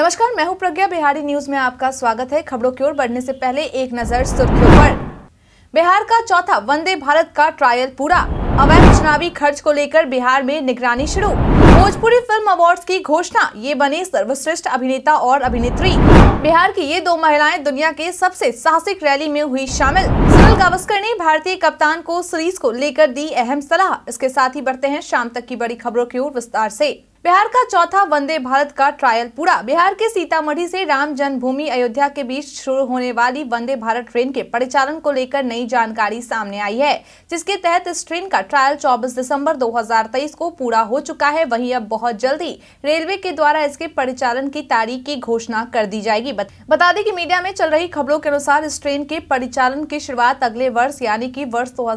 नमस्कार मैं हूं प्रज्ञा बिहारी न्यूज में आपका स्वागत है खबरों की ओर बढ़ने से पहले एक नजर सुर्खियों पर बिहार का चौथा वंदे भारत का ट्रायल पूरा अवैध चुनावी खर्च को लेकर बिहार में निगरानी शुरू भोजपुरी फिल्म अवार्ड की घोषणा ये बने सर्वश्रेष्ठ अभिनेता और अभिनेत्री बिहार की ये दो महिलाएं दुनिया के सबसे साहसिक रैली में हुई शामिल सुनील गावस्कर ने भारतीय कप्तान को सीरीज को लेकर दी अहम सलाह इसके साथ ही बढ़ते हैं शाम तक की बड़ी खबरों की ओर विस्तार ऐसी बिहार का चौथा वंदे भारत का ट्रायल पूरा बिहार के सीतामढ़ी से राम जन्मभूमि अयोध्या के बीच शुरू होने वाली वंदे भारत ट्रेन के परिचालन को लेकर नई जानकारी सामने आई है जिसके तहत इस ट्रेन का ट्रायल 24 दिसंबर 2023 को पूरा हो चुका है वहीं अब बहुत जल्दी रेलवे के द्वारा इसके परिचालन की तारीख की घोषणा कर दी जाएगी बता दें की मीडिया में चल रही खबरों के अनुसार इस ट्रेन के परिचालन की शुरुआत अगले वर्ष यानी की वर्ष दो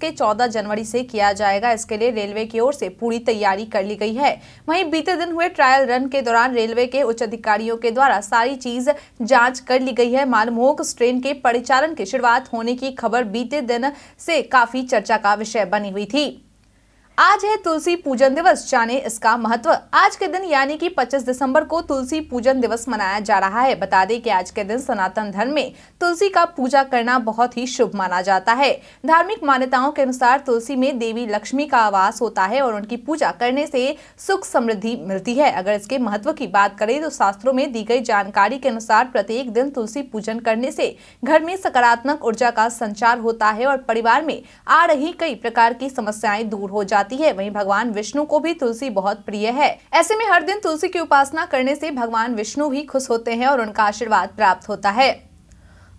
के चौदह जनवरी ऐसी किया जाएगा इसके लिए रेलवे की ओर ऐसी पूरी तैयारी कर ली गयी है वहीं बीते दिन हुए ट्रायल रन के दौरान रेलवे के उच्च अधिकारियों के द्वारा सारी चीज जाँच कर ली गई है मालमोह ट्रेन के परिचालन की शुरुआत होने की खबर बीते दिन से काफी चर्चा का विषय बनी हुई थी आज है तुलसी पूजन दिवस जाने इसका महत्व आज के दिन यानी कि 25 दिसंबर को तुलसी पूजन दिवस मनाया जा रहा है बता दें कि आज के दिन सनातन धर्म में तुलसी का पूजा करना बहुत ही शुभ माना जाता है धार्मिक मान्यताओं के अनुसार तुलसी में देवी लक्ष्मी का आवास होता है और उनकी पूजा करने से सुख समृद्धि मिलती है अगर इसके महत्व की बात करें तो शास्त्रों में दी गई जानकारी के अनुसार प्रत्येक दिन तुलसी पूजन करने से घर में सकारात्मक ऊर्जा का संचार होता है और परिवार में आ रही कई प्रकार की समस्याएं दूर हो जाती जाती है वहीं भगवान विष्णु को भी तुलसी बहुत प्रिय है ऐसे में हर दिन तुलसी की उपासना करने से भगवान विष्णु भी खुश होते हैं और उनका आशीर्वाद प्राप्त होता है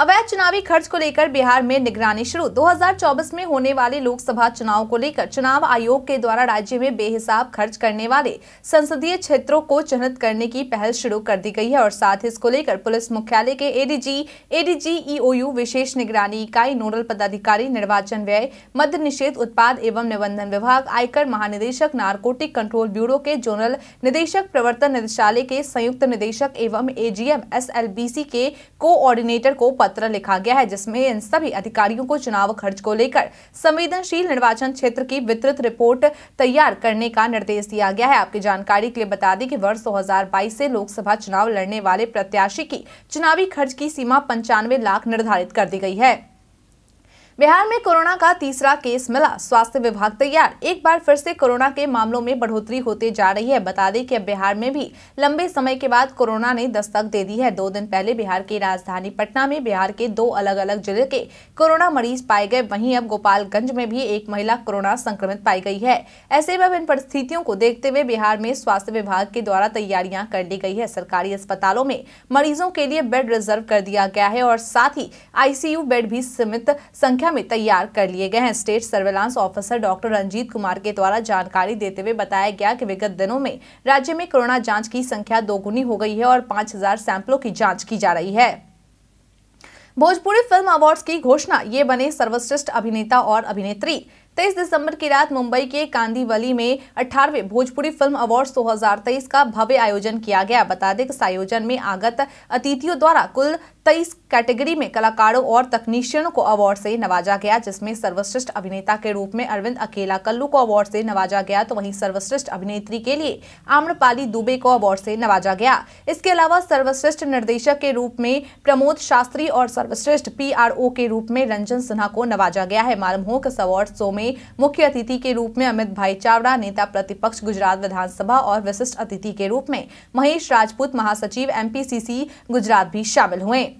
अवैध चुनावी खर्च को लेकर बिहार में निगरानी शुरू 2024 में होने वाले लोकसभा चुनाव को लेकर चुनाव आयोग के द्वारा राज्य में बेहिसाब खर्च करने वाले संसदीय क्षेत्रों को चिन्हित करने की पहल शुरू कर दी गई है और साथ ही इसको लेकर पुलिस मुख्यालय के एडीजी एडीजी ईओयू विशेष निगरानी इकाई नोडल पदाधिकारी निर्वाचन व्यय मध्य निषेध उत्पाद एवं निबंधन विभाग आयकर महानिदेशक नारकोटिक कंट्रोल ब्यूरो के जोनल निदेशक प्रवर्तन निदेशालय के संयुक्त निदेशक एवं एजीएम एस के कोऑर्डिनेटर को पत्र लिखा गया है जिसमें इन सभी अधिकारियों को चुनाव खर्च को लेकर संवेदनशील निर्वाचन क्षेत्र की वितरित रिपोर्ट तैयार करने का निर्देश दिया गया है आपकी जानकारी के लिए बता दें कि वर्ष 2022 से लोकसभा चुनाव लड़ने वाले प्रत्याशी की चुनावी खर्च की सीमा पंचानवे लाख निर्धारित कर दी गई है बिहार में कोरोना का तीसरा केस मिला स्वास्थ्य विभाग तैयार एक बार फिर से कोरोना के मामलों में बढ़ोतरी होते जा रही है बता दें कि बिहार में भी लंबे समय के बाद कोरोना ने दस्तक दे दी है दो दिन पहले बिहार की राजधानी पटना में बिहार के दो अलग अलग जिले के कोरोना मरीज पाए गए वहीं अब गोपालगंज में भी एक महिला कोरोना संक्रमित पाई गई है ऐसे में अब इन परिस्थितियों को देखते हुए बिहार में स्वास्थ्य विभाग के द्वारा तैयारियां कर ली गई है सरकारी अस्पतालों में मरीजों के लिए बेड रिजर्व कर दिया गया है और साथ ही आईसीयू बेड भी सीमित संख्या संख्या में तैयार कर लिए गए हैं state surveillance officer doctor Ranjit Kumar के द्वारा जानकारी देते हुए बताया गया कि विगत दिनों में राज्य में कोरोना जांच की संख्या दोगुनी हो गई है और पाँच सैंपलों की जांच की जा रही है भोजपुरी फिल्म अवार्ड की घोषणा ये बने सर्वश्रेष्ठ अभिनेता और अभिनेत्री तेईस दिसंबर की रात मुंबई के कांदीवली में 18वें भोजपुरी फिल्म अवार्ड 2023 का भव्य आयोजन किया गया बता दें कि आयोजन में आगत अतिथियों द्वारा कुल तेईस कैटेगरी में कलाकारों और तकनीशियनों को अवार्ड से नवाजा गया जिसमें सर्वश्रेष्ठ अभिनेता के रूप में अरविंद अकेला कल्लू को अवार्ड से नवाजा गया तो वहीं सर्वश्रेष्ठ अभिनेत्री के लिए आम्रपाली दुबे को अवार्ड से नवाजा गया इसके अलावा सर्वश्रेष्ठ निर्देशक के रूप में प्रमोद शास्त्री और सर्वश्रेष्ठ पी के रूप में रंजन सिन्हा को नवाजा गया है मालूम हो कि इस अवार्ड शो में मुख्य अतिथि के रूप में अमित भाई चावड़ा नेता प्रतिपक्ष गुजरात विधानसभा और विशिष्ट अतिथि के रूप में महेश राजपूत महासचिव एमपीसीसी गुजरात भी शामिल हुए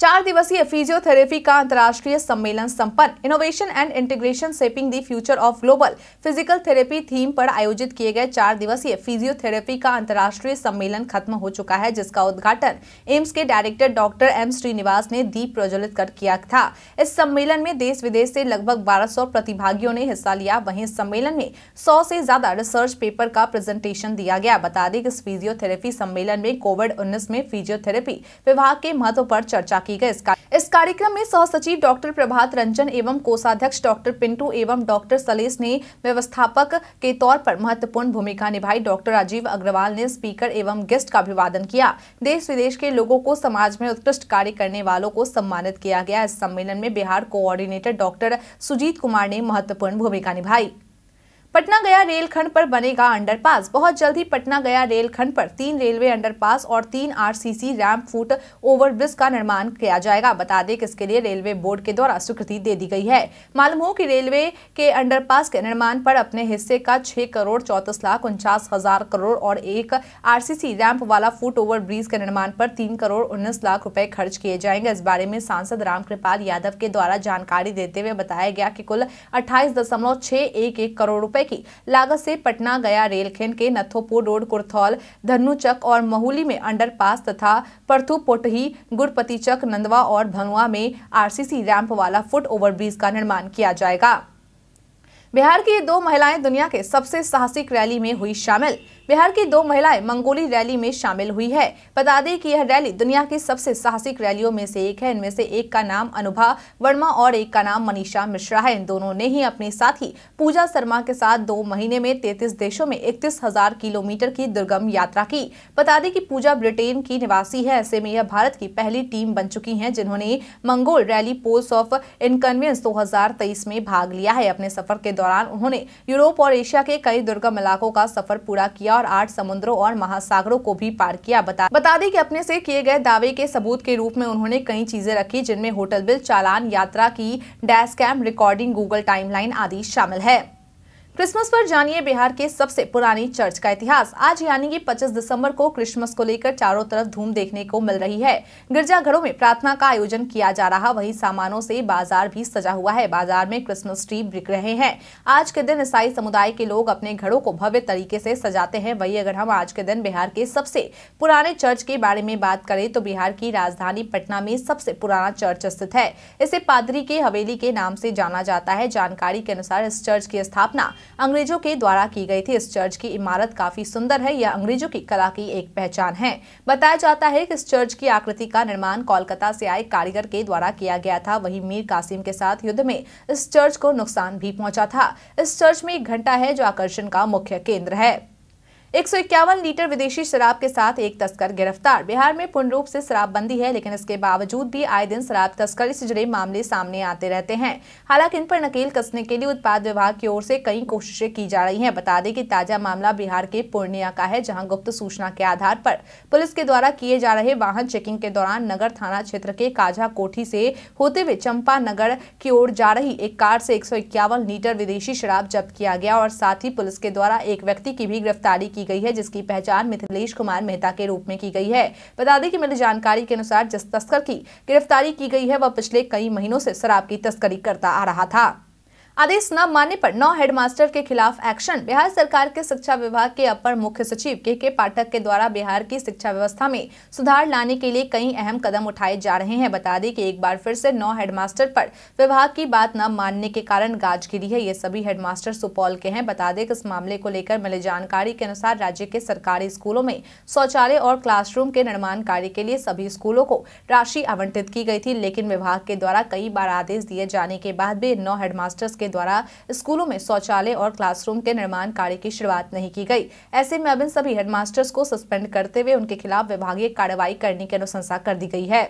चार दिवसीय फिजियोथेरेपी का अंतर्राष्ट्रीय सम्मेलन संपन्न innovation and integration shaping the future of global physical therapy theme पर आयोजित किए गए चार दिवसीय फिजियोथेरेपी का अंतर्राष्ट्रीय सम्मेलन खत्म हो चुका है जिसका उद्घाटन एम्स के डायरेक्टर डॉक्टर एम श्रीनिवास ने दीप प्रज्वलित कर किया था इस सम्मेलन में देश विदेश से लगभग बारह प्रतिभागियों ने हिस्सा लिया वही सम्मेलन में सौ से ज्यादा रिसर्च पेपर का प्रेजेंटेशन दिया गया बता दें कि इस फिजियोथेरेपी सम्मेलन में कोविड उन्नीस में फिजियोथेरेपी विभाग के महत्व पर चर्चा की गई इस कार्यक्रम में सह सचिव डॉक्टर प्रभात रंजन एवं कोषाध्यक्ष डॉक्टर पिंटू एवं डॉक्टर सलेस ने व्यवस्थापक के तौर पर महत्वपूर्ण भूमिका निभाई डॉक्टर राजीव अग्रवाल ने स्पीकर एवं गेस्ट का अभिवादन किया देश विदेश के लोगों को समाज में उत्कृष्ट कार्य करने वालों को सम्मानित किया गया इस सम्मेलन में बिहार कोऑर्डिनेटर डॉक्टर सुजीत कुमार ने महत्वपूर्ण भूमिका निभाई पटना गया रेलखंड पर बनेगा अंडरपास बहुत जल्द ही पटना गया रेलखंड पर तीन रेलवे अंडरपास और तीन आरसीसी रैंप फुट ओवरब्रिज का निर्माण किया जाएगा बता दें कि इसके लिए रेलवे बोर्ड के द्वारा स्वीकृति दे दी गई है मालूम हो कि रेलवे के अंडरपास के निर्माण पर अपने हिस्से का छह करोड़ चौतीस लाख उनचास हजार करोड़ और एक आर रैंप वाला फुट ओवर ब्रिज के निर्माण पर तीन करोड़ उन्नीस लाख रूपए खर्च किए जाएंगे इस बारे में सांसद रामकृपाल यादव के द्वारा जानकारी देते हुए बताया गया कि कुल अट्ठाईस दशमलव छह एक एक करोड़ रुपए की लागत से पटना गया रेलखंड के नथोपुर रोड कुरथौल धनुचक और महुली में अंडरपास तथा परथु पोटही चक नंदवा और भनुआ में आरसीसी रैंप वाला फुट ओवरब्रिज का निर्माण किया जाएगा बिहार की ये दो महिलाएं दुनिया के सबसे साहसिक रैली में हुई शामिल बिहार की दो महिलाएं मंगोली रैली में शामिल हुई है बता दें कि यह रैली दुनिया की सबसे साहसिक रैलियों में से एक है इनमें से एक का नाम अनुभा वर्मा और एक का नाम मनीषा मिश्रा है इन दोनों ने ही अपने साथी पूजा शर्मा के साथ दो महीने में तैतीस देशों में इकतीस हजार किलोमीटर की दुर्गम यात्रा की बता दें की पूजा ब्रिटेन की निवासी है ऐसे में यह भारत की पहली टीम बन चुकी है जिन्होंने Mongol rally poles of inconvenience दो में भाग लिया है अपने सफर के दौरान उन्होंने यूरोप और एशिया के कई दुर्गम इलाकों का सफर पूरा किया किया और आठ समुद्रों और महासागरों को भी पार किया बता बता दें कि अपने से किए गए दावे के सबूत के रूप में उन्होंने कई चीजें रखी जिनमें होटल बिल चालान यात्रा की dash cam recording Google timeline आदि शामिल है क्रिसमस पर जानिए बिहार के सबसे पुरानी चर्च का इतिहास आज यानी कि 25 दिसंबर को क्रिसमस को लेकर चारों तरफ धूम देखने को मिल रही है गिरजाघरों में प्रार्थना का आयोजन किया जा रहा वहीं सामानों से बाजार भी सजा हुआ है बाजार में क्रिसमस ट्री बिक रहे हैं आज के दिन ईसाई समुदाय के लोग अपने घरों को भव्य तरीके से सजाते हैं वही अगर हम आज के दिन बिहार के सबसे पुराने चर्च के बारे में बात करें तो बिहार की राजधानी पटना में सबसे पुराना चर्च स्थित है इसे पादरी के हवेली के नाम से जाना जाता है जानकारी के अनुसार इस चर्च की स्थापना अंग्रेजों के द्वारा की गई थी इस चर्च की इमारत काफी सुंदर है यह अंग्रेजों की कला की एक पहचान है बताया जाता है कि इस चर्च की आकृति का निर्माण कोलकाता से आए कारीगर के द्वारा किया गया था वही मीर कासिम के साथ युद्ध में इस चर्च को नुकसान भी पहुंचा था इस चर्च में एक घंटा है जो आकर्षण का मुख्य केंद्र है एक लीटर विदेशी शराब के साथ एक तस्कर गिरफ्तार बिहार में पूर्ण रूप से शराबबंदी है लेकिन इसके बावजूद भी आए दिन शराब तस्करी से जुड़े मामले सामने आते रहते हैं हालांकि इन पर नकेल कसने के लिए उत्पाद विभाग की ओर से कई कोशिशें की जा रही हैं बता दें कि ताजा मामला बिहार के पूर्णिया का है जहाँ गुप्त सूचना के आधार पर पुलिस के द्वारा किए जा रहे वाहन चेकिंग के दौरान नगर थाना क्षेत्र के काझा कोठी से होते हुए चंपा नगर की ओर जा रही एक कार से एक लीटर विदेशी शराब जब्त किया गया और साथ ही पुलिस के द्वारा एक व्यक्ति की भी गिरफ्तारी की की गई है जिसकी पहचान मिथिलेश कुमार मेहता के रूप में की गई है बता दें कि मिली जानकारी के अनुसार जिस तस्कर की गिरफ्तारी की गई है वह पिछले कई महीनों से शराब की तस्करी करता आ रहा था आदेश न मानने पर नौ हेडमास्टर के खिलाफ एक्शन बिहार सरकार के शिक्षा विभाग के अपर मुख्य सचिव के के पाठक के द्वारा बिहार की शिक्षा व्यवस्था में सुधार लाने के लिए कई अहम कदम उठाए जा रहे हैं बता दें कि एक बार फिर से नौ हेडमास्टर पर विभाग की बात न मानने के कारण गाज गिरी है ये सभी हेडमास्टर सुपौल के हैं बता दें कि इस मामले को लेकर मिली जानकारी के अनुसार राज्य के सरकारी स्कूलों में शौचालय और क्लासरूम के निर्माण कार्य के लिए सभी स्कूलों को राशि आवंटित की गई थी लेकिन विभाग के द्वारा कई बार आदेश दिए जाने के बाद भी नौ हेडमास्टर्स के द्वारा स्कूलों में शौचालय और क्लासरूम के निर्माण कार्य की शुरुआत नहीं की गई ऐसे में अब इन सभी हेडमास्टर्स को सस्पेंड करते हुए उनके खिलाफ विभागीय कार्रवाई करने की अनुशंसा कर दी गई है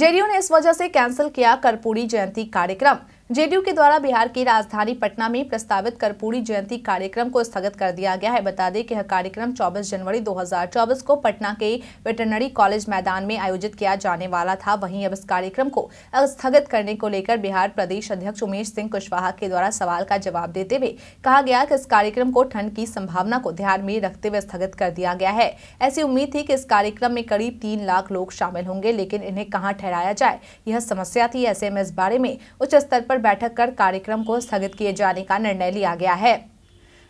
जेडीयू ने इस वजह से कैंसिल किया कर्पूरी जयंती कार्यक्रम जेडीयू के द्वारा बिहार की राजधानी पटना में प्रस्तावित कर्पूरी जयंती कार्यक्रम को स्थगित कर दिया गया है बता दें कि यह कार्यक्रम 24 जनवरी 2024 को पटना के वेटरनरी कॉलेज मैदान में आयोजित किया जाने वाला था वहीं अब इस कार्यक्रम को स्थगित करने को लेकर बिहार प्रदेश अध्यक्ष उमेश सिंह कुशवाहा के द्वारा सवाल का जवाब देते हुए कहा गया की इस कार्यक्रम को ठंड की संभावना को ध्यान में रखते हुए स्थगित कर दिया गया है ऐसी उम्मीद थी की इस कार्यक्रम में करीब तीन लाख लोग शामिल होंगे लेकिन इन्हें कहाँ ठहराया जाए यह समस्या थी ऐसे में इस बारे में उच्च स्तर आरोप बैठक कर कार्यक्रम को स्थगित किए जाने का निर्णय लिया गया है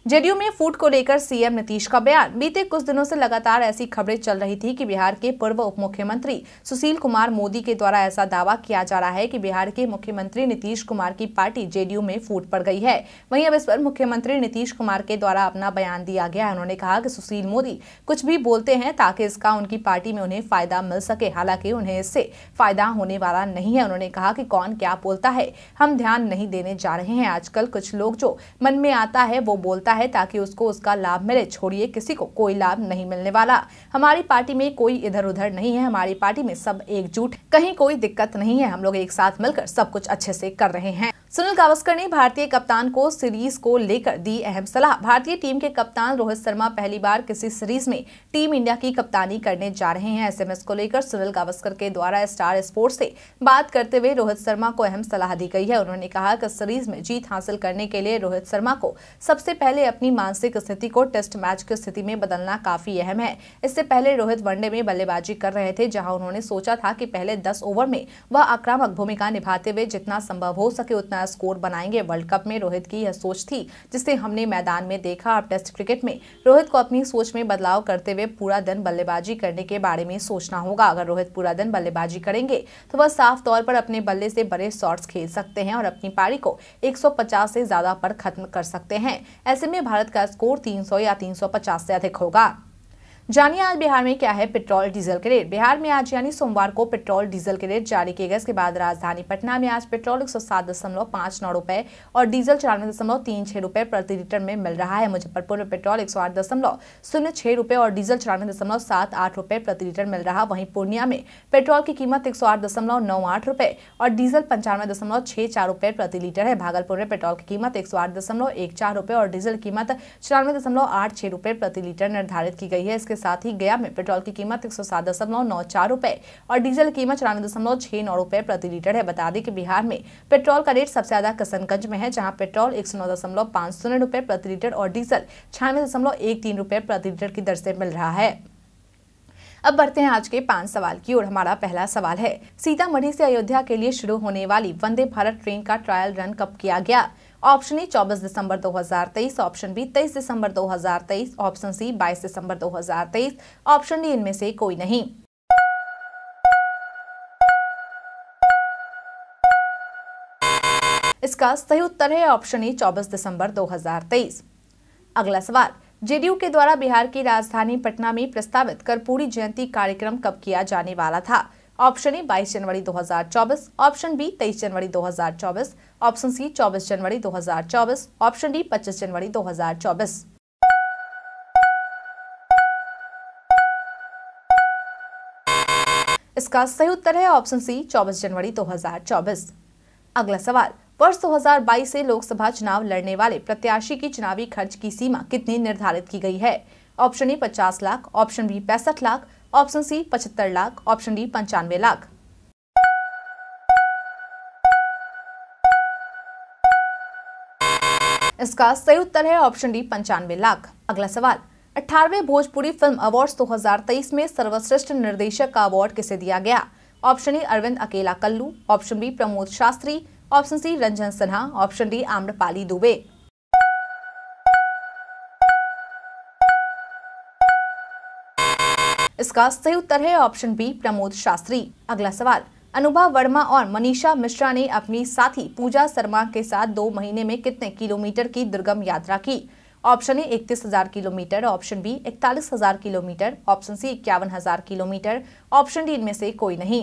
जेडीयू में फूट को लेकर सीएम नीतीश का बयान बीते कुछ दिनों से लगातार ऐसी खबरें चल रही थी कि बिहार के पूर्व उप मुख्यमंत्री सुशील कुमार मोदी के द्वारा ऐसा दावा किया जा रहा है कि बिहार के मुख्यमंत्री नीतीश कुमार की पार्टी जेडीयू में फूट पड़ गई है वहीं अब इस पर मुख्यमंत्री नीतीश कुमार के द्वारा अपना बयान दिया गया है उन्होंने कहा की सुशील मोदी कुछ भी बोलते हैं ताकि इसका उनकी पार्टी में उन्हें फायदा मिल सके हालांकि उन्हें इससे फायदा होने वाला नहीं है उन्होंने कहा की कौन क्या बोलता है हम ध्यान नहीं देने जा रहे हैं आजकल कुछ लोग जो मन में आता है वो बोलता सकता है ताकि उसको उसका लाभ मिले छोड़िए किसी को कोई लाभ नहीं मिलने वाला हमारी पार्टी में कोई इधर उधर नहीं है हमारी पार्टी में सब एकजुट कहीं कोई दिक्कत नहीं है हम लोग एक साथ मिलकर सब कुछ अच्छे से कर रहे हैं सुनील गावस्कर ने भारतीय कप्तान को सीरीज को लेकर दी अहम सलाह भारतीय टीम के कप्तान रोहित शर्मा पहली बार किसी सीरीज में टीम इंडिया की कप्तानी करने जा रहे हैं एसएमएस को लेकर सुनील गावस्कर के द्वारा स्टार स्पोर्ट्स से बात करते हुए रोहित शर्मा को अहम सलाह दी गई है उन्होंने कहा कि सीरीज में जीत हासिल करने के लिए रोहित शर्मा को सबसे पहले अपनी मानसिक स्थिति को टेस्ट मैच की स्थिति में बदलना काफी अहम है इससे पहले रोहित वनडे में बल्लेबाजी कर रहे थे जहाँ उन्होंने सोचा था की पहले दस ओवर में वह आक्रामक भूमिका निभाते हुए जितना संभव हो सके उतना नया स्कोर बनाएंगे वर्ल्ड कप में रोहित की यह सोच थी जिसे हमने मैदान में देखा अब टेस्ट क्रिकेट में रोहित को अपनी सोच में बदलाव करते हुए पूरा दिन बल्लेबाजी करने के बारे में सोचना होगा अगर रोहित पूरा दिन बल्लेबाजी करेंगे तो वह साफ तौर पर अपने बल्ले से बड़े शॉर्ट्स खेल सकते हैं और अपनी पारी को एक से ज्यादा पर खत्म कर सकते हैं ऐसे में भारत का स्कोर तीन या तीन से अधिक होगा जानिए आज बिहार में क्या है पेट्रोल डीजल के रेट बिहार में आज यानी सोमवार को पेट्रोल डीजल के रेट जारी किए गए इसके बाद राजधानी पटना में आज पेट्रोल एक सौ सात दशमलव नौ और डीजल चौरानवे दशमलव तीन छह रुपए प्रति लीटर में मिल रहा है मुजफ्फरपुर में पेट्रोल एक सौ आठ दशमलव शून्य और डीजल चौरानवे दशमलव सात आठ रुपये प्रति लीटर मिल रहा वहीं पूर्णिया में पेट्रोल की कीमत एक सौ आठ दशमलव नौ आठ और डीजल पंचानवे दशमलव छह चार रुपये प्रति लीटर है भागलपुर में पेट्रोल की कीमत एक सौ आठ दशमलव एक चार और डीजल कीमत चौरानवे दशमलव आठ छह रुपये प्रति लीटर निर्धारित की गई है इसके साथ ही गया में पेट्रोल की कीमत एक सौ सात दशमलव नौ चार और डीजल की कीमत चौरानवे दशमलव छह नौ प्रति लीटर है बता दें कि बिहार में पेट्रोल का रेट सबसे ज्यादा कसनगंज में है जहां पेट्रोल एक सौ नौ दशमलव शून्य प्रति लीटर और डीजल छियानवे दशमलव एक तीन रुपए प्रति लीटर की दर से मिल रहा है अब बढ़ते हैं आज के पांच सवाल की ओर हमारा पहला सवाल है सीतामढ़ी से अयोध्या के लिए शुरू होने वाली वंदे भारत ट्रेन का ट्रायल रन कब किया गया ऑप्शन ए 24 दिसंबर 2023 ऑप्शन बी 23 दिसंबर 2023 ऑप्शन सी 22 दिसंबर 2023 ऑप्शन डी इनमें से कोई नहीं इसका सही उत्तर है ऑप्शन ए 24 दिसंबर 2023 अगला सवाल जेडीयू के द्वारा बिहार की राजधानी पटना में प्रस्तावित कर्पूरी जयंती कार्यक्रम कब किया जाने वाला था ऑप्शन ए 22 जनवरी 2024 ऑप्शन बी 23 जनवरी 2024 ऑप्शन सी 24 जनवरी 2024 ऑप्शन डी 25 जनवरी 2024 इसका सही उत्तर है ऑप्शन सी 24 जनवरी 2024 अगला सवाल वर्ष 2022 से लोकसभा चुनाव लड़ने वाले प्रत्याशी की चुनावी खर्च की सीमा कितनी निर्धारित की गई है option A 50 lakh option B पैंसठ लाख ऑप्शन सी पचहत्तर लाख ऑप्शन डी पंचानवे लाख इसका सही उत्तर है ऑप्शन डी पंचानवे लाख अगला सवाल अठारहवें भोजपुरी फिल्म अवार्ड्स 2023 में सर्वश्रेष्ठ निर्देशक का अवार्ड किसे दिया गया option A Arvind Akela Kallu option B Pramod Shastri option C Ranjan Sinha option D Amrapali Dubey इसका सही उत्तर है ऑप्शन बी प्रमोद शास्त्री अगला सवाल अनुभा वर्मा और मनीषा मिश्रा ने अपनी साथी पूजा शर्मा के साथ दो महीने में कितने किलोमीटर की दुर्गम यात्रा की ऑप्शन ए इकतीस हजार किलोमीटर ऑप्शन बी इकतालीस हजार किलोमीटर ऑप्शन सी इक्यावन हजार किलोमीटर ऑप्शन डी इनमें से कोई नहीं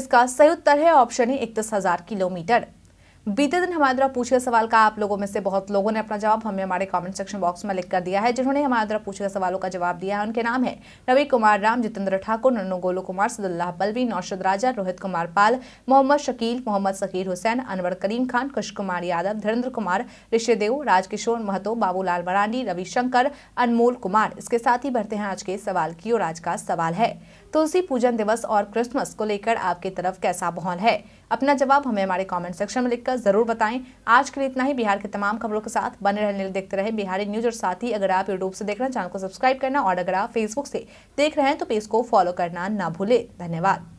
इसका सही उत्तर है ऑप्शन ए इकतीस हजार किलोमीटर बीते दिन हमारे द्वारा पूछे सवाल का आप लोगों में से बहुत लोगों ने अपना जवाब हमें हमारे कमेंट सेक्शन बॉक्स में लिख कर दिया है जिन्होंने हमारे द्वारा पूछे गए सवालों का जवाब दिया है उनके नाम है रवि कुमार राम जितेंद्र ठाकुर नन्नू गोलू कुमार सदुल्लाह बलवी नौशद राजा रोहित कुमार पाल मोहम्मद शकील मोहम्मद सकीर हुसैन अनवर करीम खान कुश कुमार यादव धीरेन्द्र कुमार ऋषिदेव राजकिशोर महतो बाबूलाल मरांडी रविशंकर अनमोल कुमार इसके साथ ही बढ़ते हैं आज के सवाल की और आज का सवाल है तुलसी पूजन दिवस और क्रिसमस को लेकर आपकी तरफ कैसा माहौल है अपना जवाब हमें हमारे कमेंट सेक्शन में लिखकर जरूर बताएं आज के लिए इतना ही बिहार के तमाम खबरों के साथ बने रहने देखते रहे बिहारी न्यूज और साथ ही अगर आप यूट्यूब से देख रहे हैं चैनल को सब्सक्राइब करना और अगर आप फेसबुक से देख रहे हैं तो पेज को फॉलो करना ना भूले धन्यवाद